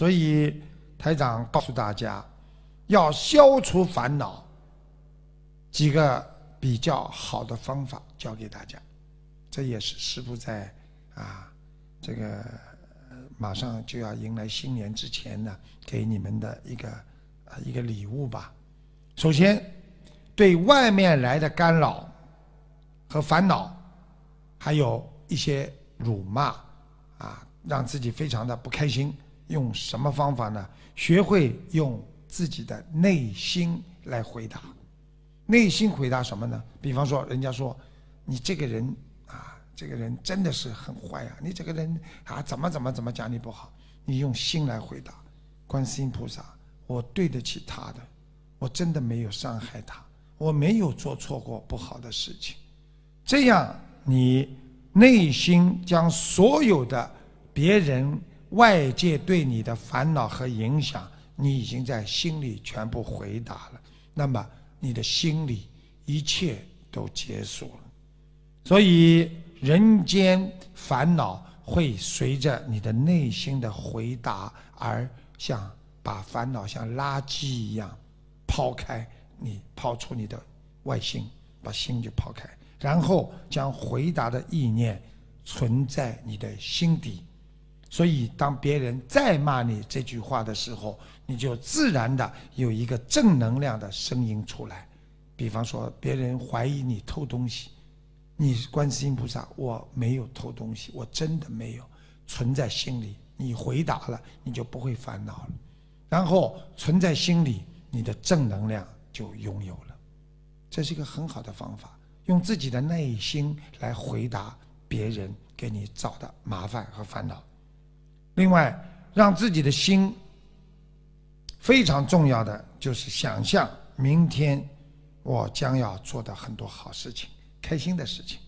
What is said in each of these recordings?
所以，台长告诉大家，要消除烦恼，几个比较好的方法教给大家。这也是师父在啊，这个马上就要迎来新年之前呢，给你们的一个啊一个礼物吧。首先，对外面来的干扰和烦恼，还有一些辱骂啊，让自己非常的不开心。用什么方法呢？学会用自己的内心来回答。内心回答什么呢？比方说，人家说你这个人啊，这个人真的是很坏啊，你这个人啊，怎么怎么怎么讲你不好？你用心来回答，观世音菩萨，我对得起他的，我真的没有伤害他，我没有做错过不好的事情。这样，你内心将所有的别人。外界对你的烦恼和影响，你已经在心里全部回答了。那么，你的心里一切都结束了。所以，人间烦恼会随着你的内心的回答而像把烦恼像垃圾一样抛开。你抛出你的外心，把心就抛开，然后将回答的意念存在你的心底。所以，当别人再骂你这句话的时候，你就自然的有一个正能量的声音出来。比方说，别人怀疑你偷东西，你观世音菩萨，我没有偷东西，我真的没有。存在心里，你回答了，你就不会烦恼了。然后存在心里，你的正能量就拥有了。这是一个很好的方法，用自己的内心来回答别人给你找的麻烦和烦恼。另外，让自己的心非常重要的就是想象明天我将要做的很多好事情、开心的事情。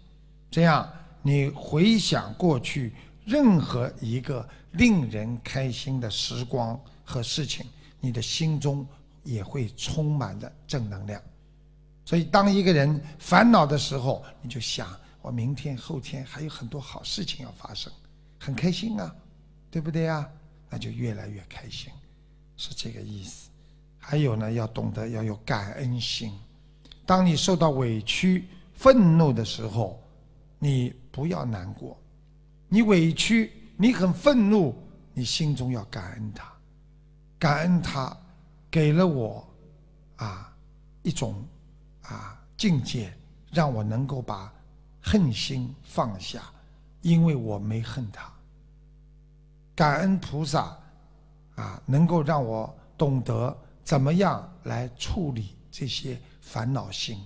这样，你回想过去任何一个令人开心的时光和事情，你的心中也会充满着正能量。所以，当一个人烦恼的时候，你就想：我明天、后天还有很多好事情要发生，很开心啊！对不对呀？那就越来越开心，是这个意思。还有呢，要懂得要有感恩心。当你受到委屈、愤怒的时候，你不要难过。你委屈，你很愤怒，你心中要感恩他，感恩他给了我啊一种啊境界，让我能够把恨心放下，因为我没恨他。感恩菩萨，啊，能够让我懂得怎么样来处理这些烦恼心，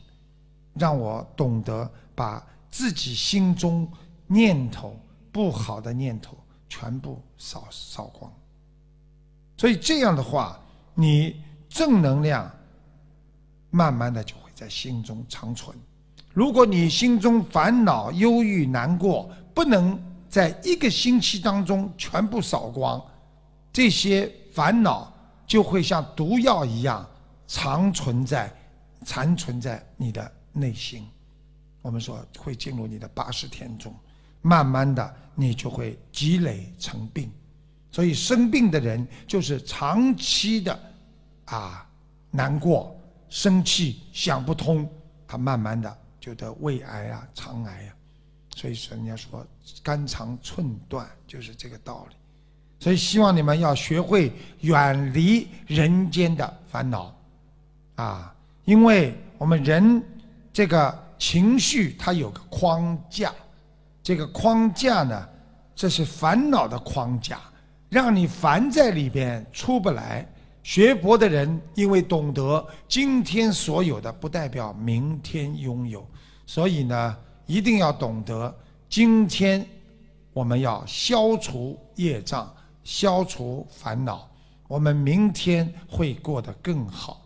让我懂得把自己心中念头不好的念头全部扫扫光。所以这样的话，你正能量慢慢的就会在心中长存。如果你心中烦恼、忧郁、难过，不能。在一个星期当中全部扫光，这些烦恼就会像毒药一样长存在、残存在你的内心。我们说会进入你的八十天中，慢慢的你就会积累成病。所以生病的人就是长期的啊难过、生气、想不通，他慢慢的就得胃癌啊、肠癌呀。所以说，人家说“肝肠寸断”就是这个道理。所以希望你们要学会远离人间的烦恼，啊，因为我们人这个情绪它有个框架，这个框架呢，这是烦恼的框架，让你烦在里边出不来。学佛的人因为懂得今天所有的不代表明天拥有，所以呢。一定要懂得，今天我们要消除业障，消除烦恼，我们明天会过得更好。